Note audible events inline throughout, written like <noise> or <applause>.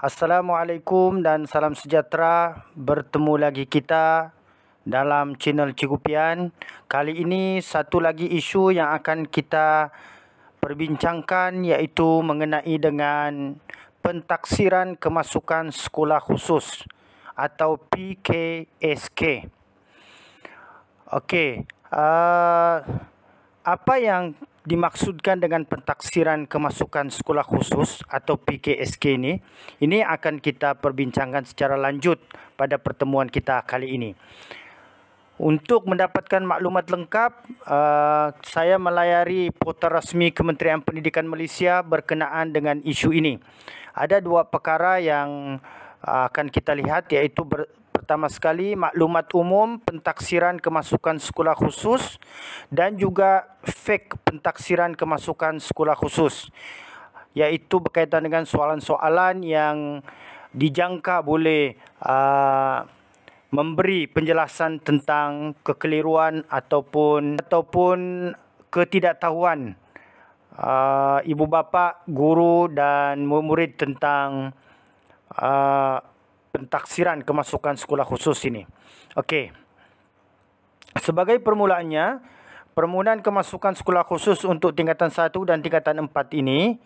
Assalamualaikum dan salam sejahtera. Bertemu lagi kita dalam channel Cikgu Pian. Kali ini satu lagi isu yang akan kita perbincangkan iaitu mengenai dengan pentaksiran kemasukan sekolah khusus atau PKSK. Okey, uh, apa yang dimaksudkan dengan pentaksiran kemasukan sekolah khusus atau PKSK ini ini akan kita perbincangkan secara lanjut pada pertemuan kita kali ini. Untuk mendapatkan maklumat lengkap, uh, saya melayari portal rasmi Kementerian Pendidikan Malaysia berkenaan dengan isu ini. Ada dua perkara yang uh, akan kita lihat iaitu pertama sekali maklumat umum pentaksiran kemasukan sekolah khusus dan juga fake pentaksiran kemasukan sekolah khusus yaitu berkaitan dengan soalan-soalan yang dijangka boleh aa, uh, memberi penjelasan tentang kekeliruan ataupun ataupun ketidaktahuan aa, uh, ibu bapa, guru dan murid tentang aa, uh, pentaksiran kemasukan sekolah khusus ini. Okey. Sebagai permulaannya, permohonan kemasukan sekolah khusus untuk tingkatan 1 dan tingkatan 4 ini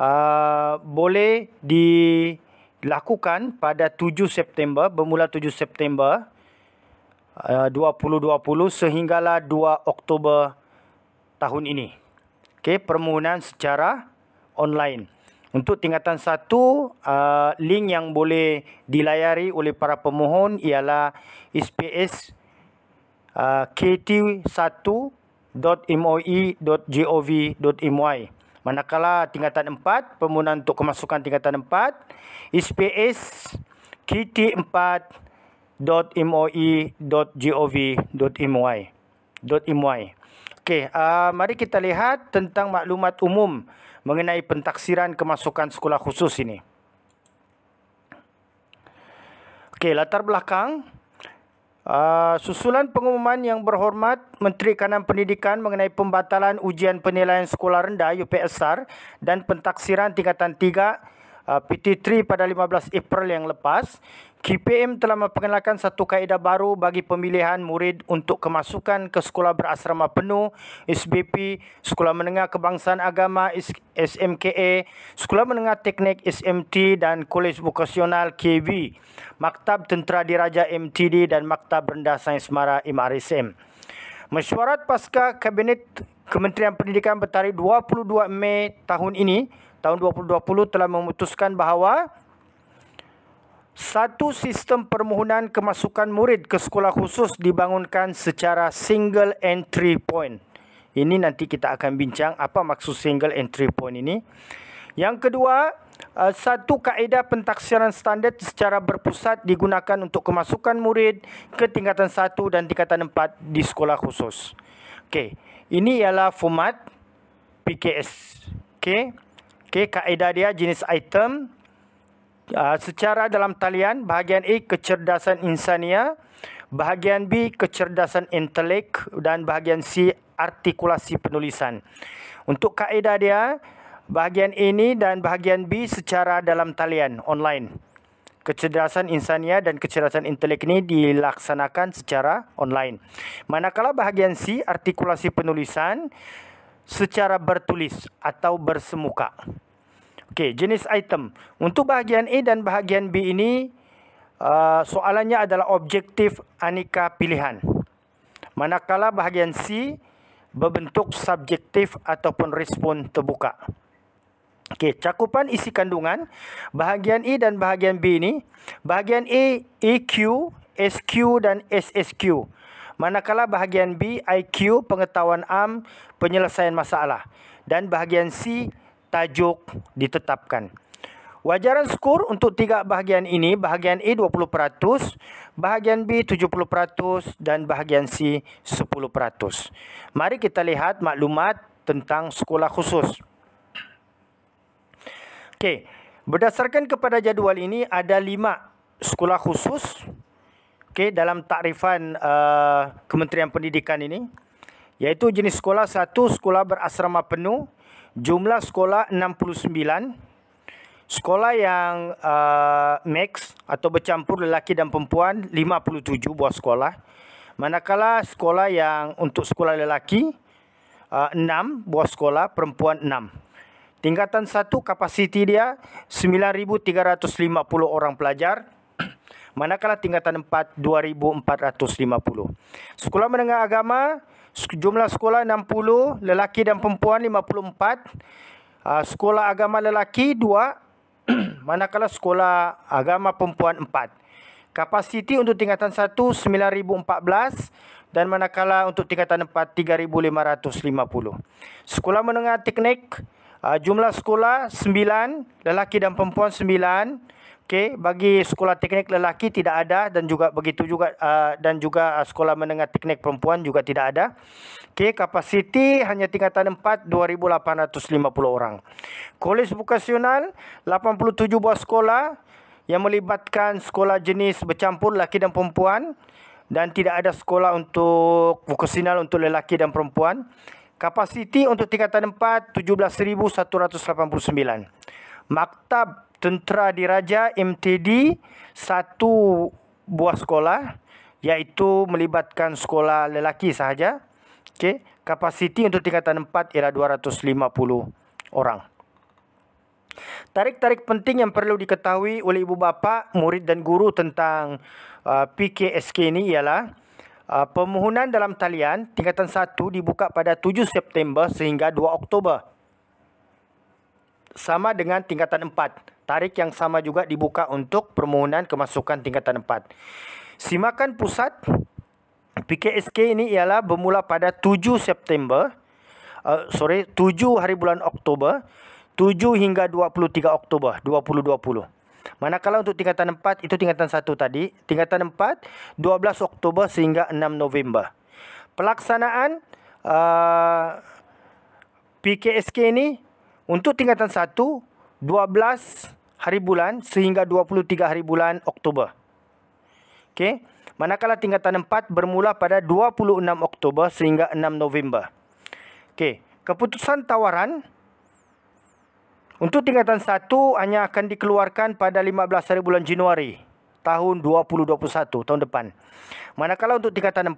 uh, boleh dilakukan pada 7 September, bermula 7 September uh, 2020 sehinggalah 2 Oktober tahun ini. Okey, permohonan secara online. Untuk tingkatan satu, uh, link yang boleh dilayari oleh para pemohon ialah SPS uh, kt1.moe.gov.my. Manakala tingkatan empat, permohonan untuk kemasukan tingkatan empat, SPS kt4.moe.gov.my. .my. Okey, uh, mari kita lihat tentang maklumat umum mengenai pentaksiran kemasukan sekolah khusus ini. Okey, latar belakang uh, susulan pengumuman yang berhormat Menteri Kanan Pendidikan mengenai pembatalan ujian penilaian sekolah rendah UPSR dan pentaksiran tingkatan 3 Ah, PT3 pada 15 April yang lepas, KPM telah memperkenalkan satu kaedah baru bagi pemilihan murid untuk kemasukan ke sekolah berasrama penuh SBP, Sekolah Menengah Kebangsaan Agama SMKA, Sekolah Menengah Teknik SMT dan Kolej Vokasional KV, Maktab Tentera Diraja MTD dan Maktab Rendah Sains Mara MRSM. Mesyuarat pasca Kabinet Kementerian Pendidikan bertarikh 22 Mei tahun ini tahun 2020 telah memutuskan bahawa satu sistem permohonan kemasukan murid ke sekolah khusus dibangunkan secara single entry point. Ini nanti kita akan bincang apa maksud single entry point ini. Yang kedua, eh, satu kaedah pentaksiran standar secara berpusat digunakan untuk kemasukan murid ke tingkatan 1 dan tingkatan 4 di sekolah khusus. Okey, ini ialah format PKS. Okey. Okey, kaedah dia jenis item. Uh, secara dalam talian, bahagian A kecerdasan insania, bahagian B kecerdasan intelek dan bahagian C artikulasi penulisan. Untuk kaedah dia, bahagian A ini dan bahagian B secara dalam talian online. Kecerdasan insania dan kecerdasan intelek ini dilaksanakan secara online. Manakala bahagian C artikulasi penulisan secara bertulis atau bersemuka. Okey, jenis item. Untuk bahagian A dan bahagian B ini, uh, soalannya adalah objektif aneka pilihan. Manakala bahagian C berbentuk subjektif ataupun respon terbuka. Okey, cakupan isi kandungan bahagian A dan bahagian B ini, bahagian A EQ, SQ dan SSQ. Manakala bahagian B IQ, pengetahuan am, penyelesaian masalah dan bahagian C tajuk ditetapkan. Wajaran skor untuk tiga bahagian ini, bahagian A 20%, bahagian B 70% dan bahagian C 10%. Mari kita lihat maklumat tentang sekolah khusus. Okey, berdasarkan kepada jadual ini ada lima sekolah khusus Okey, dalam takrifan uh, Kementerian Pendidikan ini. yaitu jenis sekolah satu, sekolah berasrama penuh, jumlah sekolah 69 sekolah yang uh, mix atau bercampur lelaki dan perempuan 57 buah sekolah manakala sekolah yang untuk sekolah lelaki uh, 6 buah sekolah perempuan 6 tingkatan 1 kapasiti dia 9350 orang pelajar manakala tingkatan 4 2450 sekolah menengah agama jumlah sekolah 60 lelaki dan perempuan 54 uh, ah, sekolah agama lelaki 2 <clears throat> manakala sekolah agama perempuan 4 kapasiti untuk tingkatan 1 9014 dan manakala untuk tingkatan 4 3550 sekolah menengah teknik ah, jumlah sekolah 9 lelaki dan perempuan 9 Okay, bagi sekolah teknik lelaki tidak ada dan juga begitu juga uh, dan juga uh, sekolah menengah teknik perempuan juga tidak ada. Okay, kapasiti hanya tingkatan 4 2850 orang. Kolej vokasional 87 buah sekolah yang melibatkan sekolah jenis bercampur lelaki dan perempuan dan tidak ada sekolah untuk vokasional untuk lelaki dan perempuan. Kapasiti untuk tingkatan 4 17189. Maktab Tentera Diraja MTD satu buah sekolah iaitu melibatkan sekolah lelaki sahaja. Okey, kapasiti untuk tingkatan 4 ialah 250 orang. Tarik-tarik penting yang perlu diketahui oleh ibu bapa, murid dan guru tentang uh, PKSK ini ialah uh, permohonan dalam talian tingkatan 1 dibuka pada 7 September sehingga 2 Oktober. Sama dengan tingkatan 4. Tarik yang sama juga dibuka untuk permohonan kemasukan tingkatan 4. Simakan pusat PKSK ini ialah bermula pada 7 September uh, sorry 7 hari bulan Oktober 7 hingga 23 Oktober 2020. Manakala untuk tingkatan 4 itu tingkatan 1 tadi, tingkatan 4 12 Oktober sehingga 6 November. Pelaksanaan uh, eh, PKSK ini untuk tingkatan 12 hari bulan sehingga 23 hari bulan Oktober. Okey. Manakala tingkatan 4 bermula pada 26 Oktober sehingga 6 November. Okey. Keputusan tawaran untuk tingkatan 1 hanya akan dikeluarkan pada 15 hari bulan Januari tahun 2021 tahun depan. Manakala untuk tingkatan 4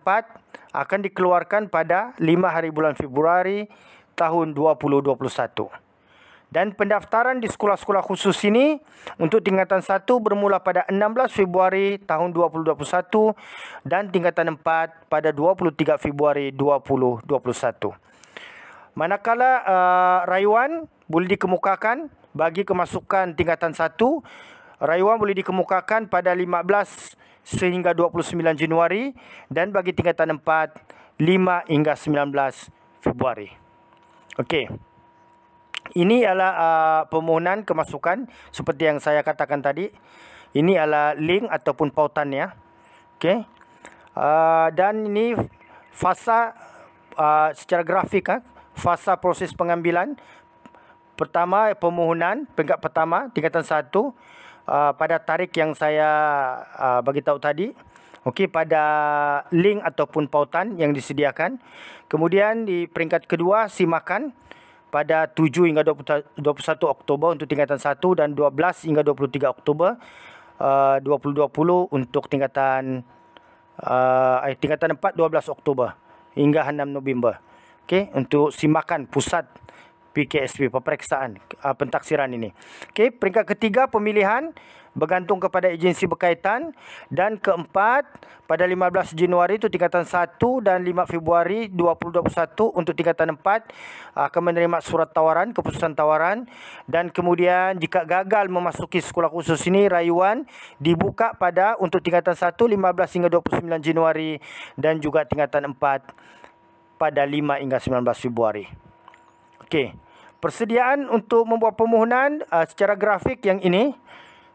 akan dikeluarkan pada 5 hari bulan Februari tahun 2021. Dan pendaftaran di sekolah-sekolah khusus ini untuk tingkatan 1 bermula pada 16 Februari tahun 2021 dan tingkatan 4 pada 23 Februari 2021. Manakala uh, rayuan boleh dikemukakan bagi kemasukan tingkatan 1, rayuan boleh dikemukakan pada 15 sehingga 29 Januari dan bagi tingkatan 4, 5 hingga 19 Februari. Okey. Ini adalah uh, ah, permohonan kemasukan seperti yang saya katakan tadi. Ini adalah link ataupun pautannya. Okey. Uh, dan ini fasa uh, secara grafik uh, fasa proses pengambilan pertama permohonan peringkat pertama tingkatan 1 uh, pada tarik yang saya uh, bagi tahu tadi. Okey pada link ataupun pautan yang disediakan. Kemudian di peringkat kedua simakan pada 7 hingga 20, 21 Oktober untuk tingkatan 1 dan 12 hingga 23 Oktober uh, 2020 untuk tingkatan uh, eh, tingkatan 4 12 Oktober hingga 6 November. Okey, untuk simakan pusat PKSP peperiksaan uh, pentaksiran ini. Okey, peringkat ketiga pemilihan bergantung kepada agensi berkaitan dan keempat pada 15 Januari itu tingkatan 1 dan 5 Februari 2021 untuk tingkatan 4 ah, akan menerima surat tawaran keputusan tawaran dan kemudian jika gagal memasuki sekolah khusus ini rayuan dibuka pada untuk tingkatan 1 15 hingga 29 Januari dan juga tingkatan 4 pada 5 hingga 19 Februari. Okey persediaan untuk membuat permohonan uh, secara grafik yang ini.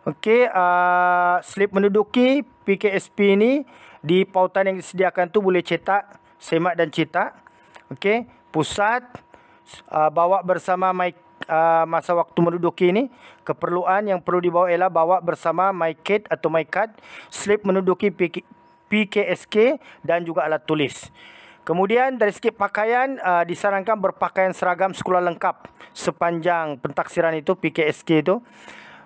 Okey, uh, slip menduduki PKSP ini di pautan yang disediakan tu boleh cetak, semak dan cetak. Okey, pusat uh, bawa bersama my, uh, masa waktu menduduki ini. Keperluan yang perlu dibawa ialah bawa bersama MyCAD atau MyCAD, slip menduduki PKSK dan juga alat tulis. Kemudian dari segi pakaian uh, disarankan berpakaian seragam sekolah lengkap sepanjang pentaksiran itu PKSK itu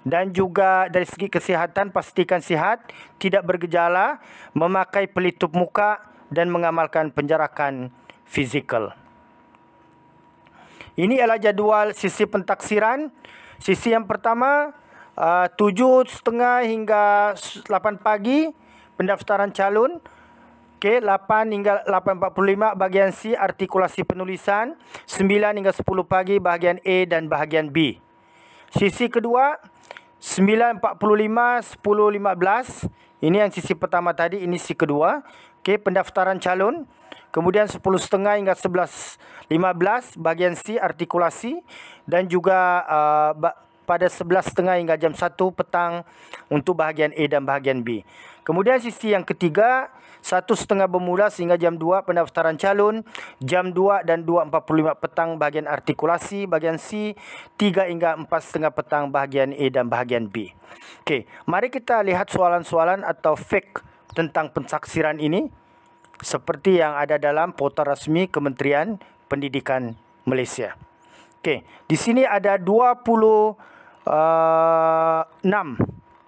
dan juga dari segi kesihatan pastikan sihat, tidak bergejala, memakai pelitup muka dan mengamalkan penjarakan fizikal. Ini adalah jadual sisi pentaksiran. Sisi yang pertama uh, 7.30 hingga 8 pagi pendaftaran calon. Okey, 8 hingga 8.45 bahagian C artikulasi penulisan, 9 hingga 10 pagi bahagian A dan bahagian B. Sisi kedua 9.45 10.15 ini yang sisi pertama tadi ini sisi kedua. Okey, pendaftaran calon. Kemudian 10.30 hingga 11.15 bahagian C artikulasi dan juga uh, pada 11.30 hingga jam 1 petang untuk bahagian A dan bahagian B. Kemudian sisi yang ketiga satu setengah bermula sehingga jam 2 pendaftaran calon. Jam 2 dan 2.45 petang bahagian artikulasi bahagian C. 3 hingga 4 setengah petang bahagian A dan bahagian B. Okey, mari kita lihat soalan-soalan atau fake tentang pensaksiran ini. Seperti yang ada dalam portal rasmi Kementerian Pendidikan Malaysia. Okey, di sini ada 26 uh,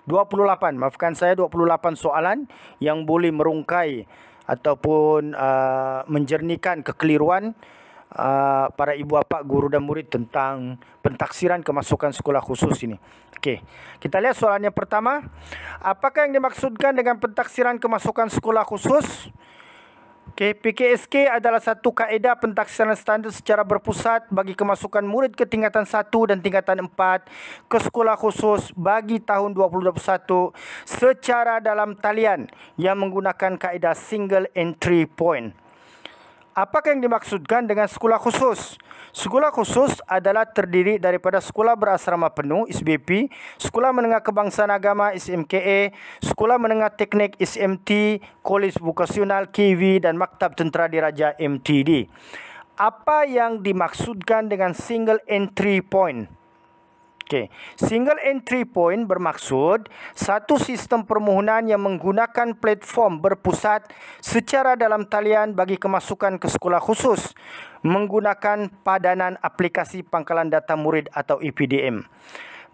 28 maafkan saya 28 soalan yang boleh merungkai ataupun uh, menjernihkan kekeliruan uh, para ibu bapa guru dan murid tentang pentaksiran kemasukan sekolah khusus ini. Okey. Kita lihat soalan yang pertama. Apakah yang dimaksudkan dengan pentaksiran kemasukan sekolah khusus? Okay, PKSK adalah satu kaedah pentaksiran standar secara berpusat bagi kemasukan murid ke tingkatan 1 dan tingkatan 4 ke sekolah khusus bagi tahun 2021 secara dalam talian yang menggunakan kaedah single entry point apakah yang dimaksudkan dengan sekolah khusus? Sekolah khusus adalah terdiri daripada sekolah berasrama penuh SBP, sekolah menengah kebangsaan agama (SMKA), sekolah menengah teknik SMT, kolej vokasional KV dan maktab tentera diraja MTD. Apa yang dimaksudkan dengan single entry point? Okay, single entry point bermaksud satu sistem permohonan yang menggunakan platform berpusat secara dalam talian bagi kemasukan ke sekolah khusus menggunakan padanan aplikasi pangkalan data murid atau IPDM. E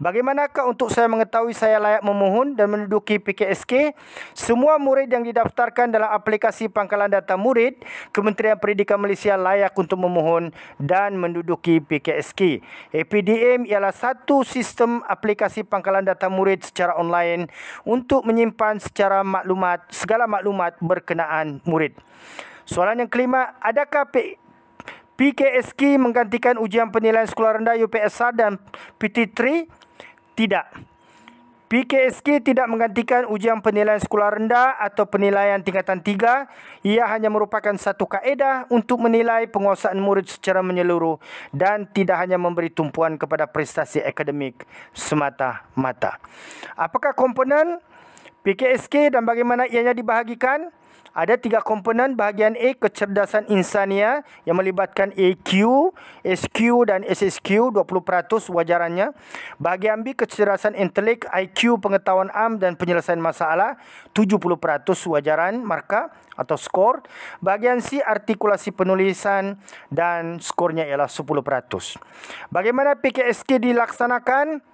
Bagaimanakah untuk saya mengetahui saya layak memohon dan menduduki PKSK? Semua murid yang didaftarkan dalam aplikasi pangkalan data murid Kementerian Pendidikan Malaysia layak untuk memohon dan menduduki PKSK. APDM ialah satu sistem aplikasi pangkalan data murid secara online untuk menyimpan secara maklumat segala maklumat berkenaan murid. Soalan yang kelima, adakah P PKSK menggantikan ujian penilaian sekolah rendah UPSR dan PT3? tidak. PKSK tidak menggantikan ujian penilaian sekolah rendah atau penilaian tingkatan tiga. Ia hanya merupakan satu kaedah untuk menilai penguasaan murid secara menyeluruh dan tidak hanya memberi tumpuan kepada prestasi akademik semata-mata. Apakah komponen PKSK dan bagaimana ianya dibahagikan? ada tiga komponen bahagian A kecerdasan insania yang melibatkan EQ, SQ dan SSQ 20% wajarannya. Bahagian B kecerdasan intelek IQ pengetahuan am dan penyelesaian masalah 70% wajaran markah atau skor. Bahagian C artikulasi penulisan dan skornya ialah 10%. Bagaimana PKSK dilaksanakan?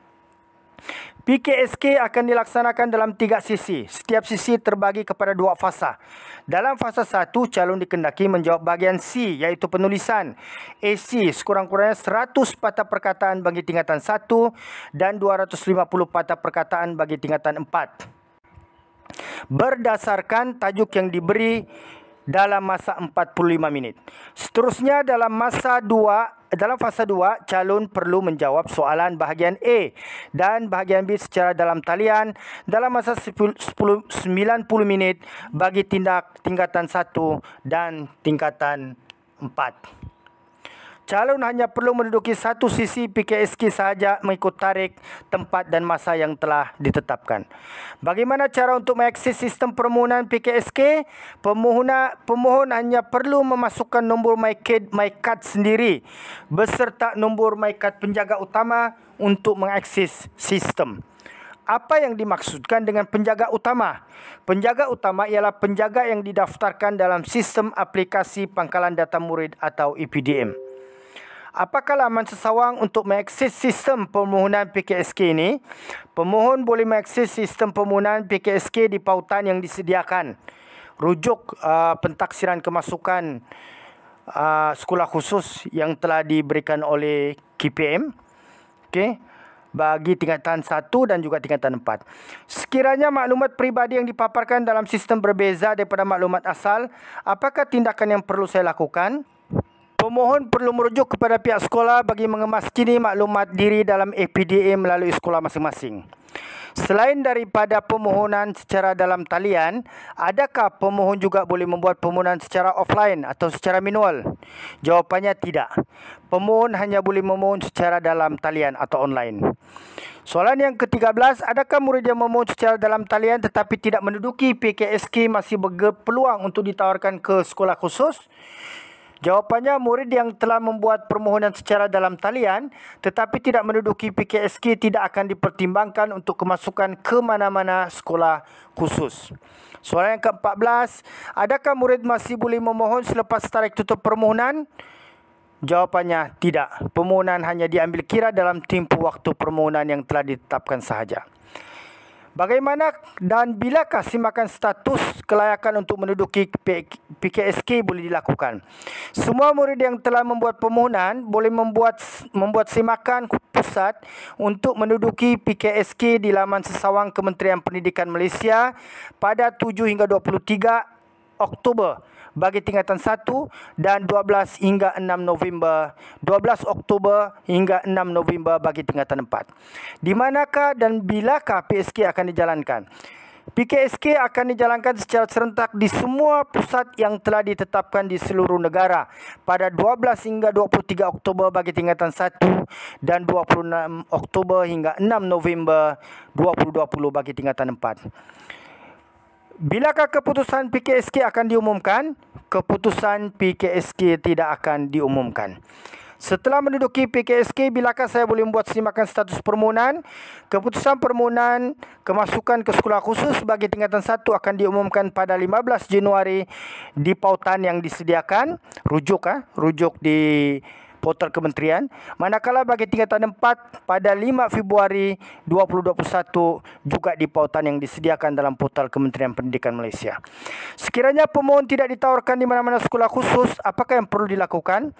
PKSK akan dilaksanakan dalam tiga sisi. Setiap sisi terbagi kepada dua fasa. Dalam fasa satu, calon dikendaki menjawab bagian C iaitu penulisan. AC sekurang-kurangnya 100 patah perkataan bagi tingkatan 1 dan 250 patah perkataan bagi tingkatan 4. Berdasarkan tajuk yang diberi dalam masa 45 minit. Seterusnya dalam masa 2, dalam fasa 2, calon perlu menjawab soalan bahagian A dan bahagian B secara dalam talian dalam masa 10, 90 minit bagi tindak tingkatan 1 dan tingkatan 4 calon hanya perlu menduduki satu sisi PKSK sahaja mengikut tarik tempat dan masa yang telah ditetapkan. Bagaimana cara untuk mengakses sistem permohonan PKSK? Pemohon pemohon hanya perlu memasukkan nombor MyCard my sendiri beserta nombor MyCard penjaga utama untuk mengakses sistem. Apa yang dimaksudkan dengan penjaga utama? Penjaga utama ialah penjaga yang didaftarkan dalam sistem aplikasi pangkalan data murid atau EPDM. Apakah laman sesawang untuk mengakses sistem permohonan PKSK ini? Pemohon boleh mengakses sistem permohonan PKSK di pautan yang disediakan. Rujuk uh, pentaksiran kemasukan uh, sekolah khusus yang telah diberikan oleh KPM. Okey. Bagi tingkatan 1 dan juga tingkatan 4 Sekiranya maklumat peribadi yang dipaparkan dalam sistem berbeza daripada maklumat asal Apakah tindakan yang perlu saya lakukan? Pemohon perlu merujuk kepada pihak sekolah bagi mengemas kini maklumat diri dalam APDA melalui sekolah masing-masing. Selain daripada pemohonan secara dalam talian, adakah pemohon juga boleh membuat pemohonan secara offline atau secara manual? Jawapannya tidak. Pemohon hanya boleh memohon secara dalam talian atau online. Soalan yang ke-13, adakah murid yang memohon secara dalam talian tetapi tidak menduduki PKSK masih berpeluang untuk ditawarkan ke sekolah khusus? Jawapannya, murid yang telah membuat permohonan secara dalam talian tetapi tidak menduduki PKSK tidak akan dipertimbangkan untuk kemasukan ke mana-mana sekolah khusus. Soalan yang ke-14, adakah murid masih boleh memohon selepas tarikh tutup permohonan? Jawapannya tidak. Permohonan hanya diambil kira dalam tempoh waktu permohonan yang telah ditetapkan sahaja. Bagaimana dan bilakah simakan status kelayakan untuk menduduki PKSK boleh dilakukan? Semua murid yang telah membuat permohonan boleh membuat membuat simakan pusat untuk menduduki PKSK di laman sesawang Kementerian Pendidikan Malaysia pada 7 hingga 23 Oktober 2019 bagi tingkatan 1 dan 12 hingga 6 November, 12 Oktober hingga 6 November bagi tingkatan 4. Di manakah dan bilakah PSK akan dijalankan? PKSK akan dijalankan secara serentak di semua pusat yang telah ditetapkan di seluruh negara pada 12 hingga 23 Oktober bagi tingkatan 1 dan 26 Oktober hingga 6 November 2020 bagi tingkatan Bilakah keputusan PKSK akan diumumkan? Keputusan PKSK tidak akan diumumkan. Setelah menduduki PKSK, bilakah saya boleh membuat senimakan status permohonan? Keputusan permohonan kemasukan ke sekolah khusus bagi tingkatan 1 akan diumumkan pada 15 Januari di pautan yang disediakan. Rujuk, ha? rujuk di portal kementerian manakala bagi tingkatan 4 pada 5 Februari 2021 juga di pautan yang disediakan dalam portal Kementerian Pendidikan Malaysia. Sekiranya pemohon tidak ditawarkan di mana-mana sekolah khusus, apakah yang perlu dilakukan?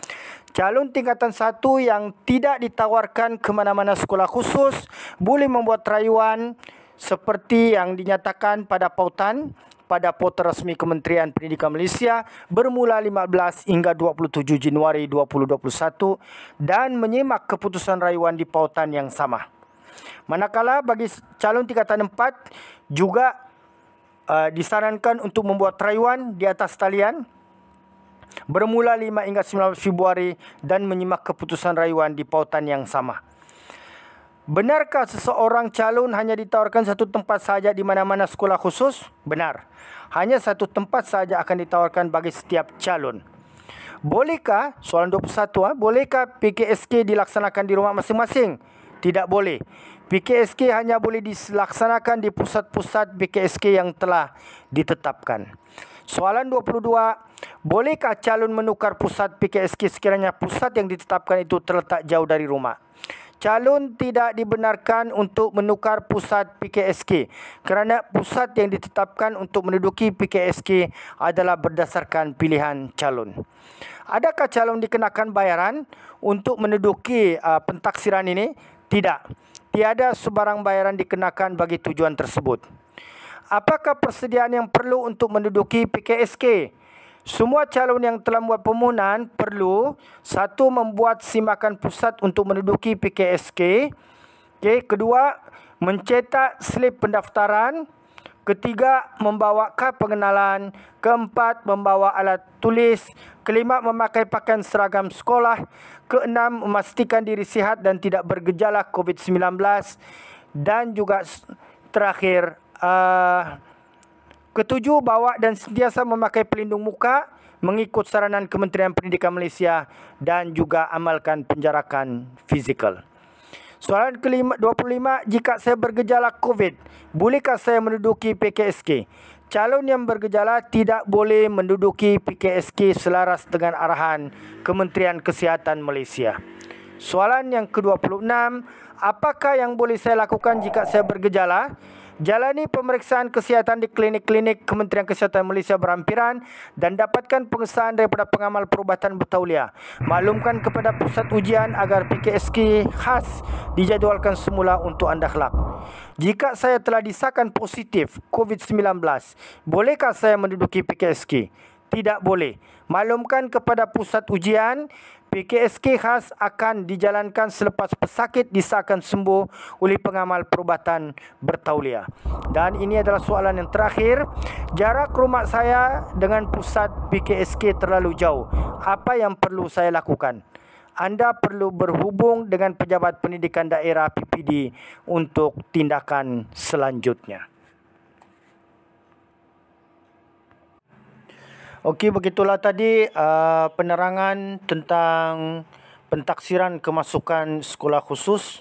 Calon tingkatan 1 yang tidak ditawarkan ke mana-mana sekolah khusus boleh membuat rayuan seperti yang dinyatakan pada pautan pada portal resmi Kementerian Pendidikan Malaysia bermula 15 hingga 27 Januari 2021 dan menyemak keputusan rayuan di pautan yang sama. Manakala bagi calon tingkatan 4 juga uh, disarankan untuk membuat rayuan di atas talian bermula 5 hingga 19 Februari dan menyimak keputusan rayuan di pautan yang sama. Benarkah seseorang calon hanya ditawarkan satu tempat saja di mana-mana sekolah khusus? Benar. Hanya satu tempat saja akan ditawarkan bagi setiap calon. Bolehkah, soalan 21, eh, bolehkah PKSK dilaksanakan di rumah masing-masing? Tidak boleh. PKSK hanya boleh dilaksanakan di pusat-pusat PKSK yang telah ditetapkan. Soalan 22, bolehkah calon menukar pusat PKSK sekiranya pusat yang ditetapkan itu terletak jauh dari rumah? calon tidak dibenarkan untuk menukar pusat PKSK kerana pusat yang ditetapkan untuk menduduki PKSK adalah berdasarkan pilihan calon. Adakah calon dikenakan bayaran untuk menduduki uh, pentaksiran ini? Tidak. Tiada sebarang bayaran dikenakan bagi tujuan tersebut. Apakah persediaan yang perlu untuk menduduki PKSK? Semua calon yang telah membuat permohonan perlu satu membuat simakan pusat untuk menduduki PKSK. Okey, kedua mencetak slip pendaftaran. Ketiga membawa kad pengenalan. Keempat membawa alat tulis. Kelima memakai pakaian seragam sekolah. Keenam memastikan diri sihat dan tidak bergejala COVID-19. Dan juga terakhir uh, Ketujuh, bawa dan sentiasa memakai pelindung muka mengikut saranan Kementerian Pendidikan Malaysia dan juga amalkan penjarakan fizikal. Soalan ke-25, jika saya bergejala COVID, bolehkah saya menduduki PKSK? Calon yang bergejala tidak boleh menduduki PKSK selaras dengan arahan Kementerian Kesihatan Malaysia. Soalan yang ke-26, apakah yang boleh saya lakukan jika saya bergejala? jalani pemeriksaan kesihatan di klinik-klinik Kementerian Kesihatan Malaysia berhampiran dan dapatkan pengesahan daripada pengamal perubatan bertauliah. Maklumkan kepada pusat ujian agar PKSK khas dijadualkan semula untuk anda kelak. Jika saya telah disahkan positif COVID-19, bolehkah saya menduduki PKSK? Tidak boleh. Maklumkan kepada pusat ujian PKSK khas akan dijalankan selepas pesakit disahkan sembuh oleh pengamal perubatan bertauliah. Dan ini adalah soalan yang terakhir. Jarak rumah saya dengan pusat PKSK terlalu jauh. Apa yang perlu saya lakukan? Anda perlu berhubung dengan pejabat pendidikan daerah PPD untuk tindakan selanjutnya. Okey, begitulah tadi uh, penerangan tentang pentaksiran kemasukan sekolah khusus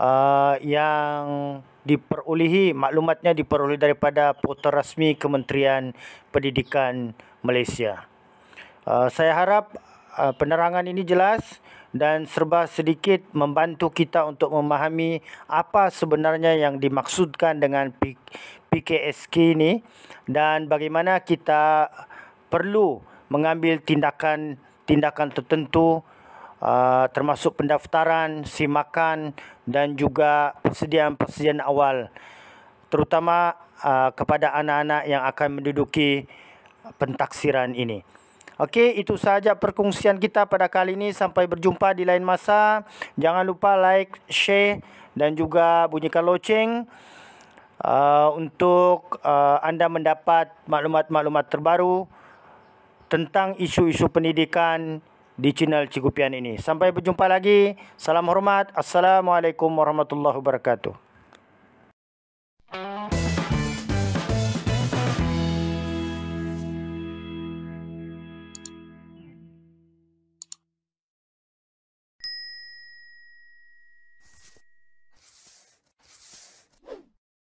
uh, yang diperolehi maklumatnya diperolehi daripada portal rasmi Kementerian Pendidikan Malaysia. Uh, saya harap uh, penerangan ini jelas dan serba sedikit membantu kita untuk memahami apa sebenarnya yang dimaksudkan dengan PKSK ini dan bagaimana kita perlu mengambil tindakan tindakan tertentu uh, termasuk pendaftaran, simakan dan juga persediaan-persediaan awal terutama uh, kepada anak-anak yang akan menduduki pentaksiran ini. Okey, itu sahaja perkongsian kita pada kali ini. Sampai berjumpa di lain masa. Jangan lupa like, share dan juga bunyikan loceng uh, untuk uh, anda mendapat maklumat-maklumat terbaru tentang isu-isu pendidikan di channel Cikupian ini. Sampai berjumpa lagi. Salam hormat. Assalamualaikum warahmatullahi wabarakatuh.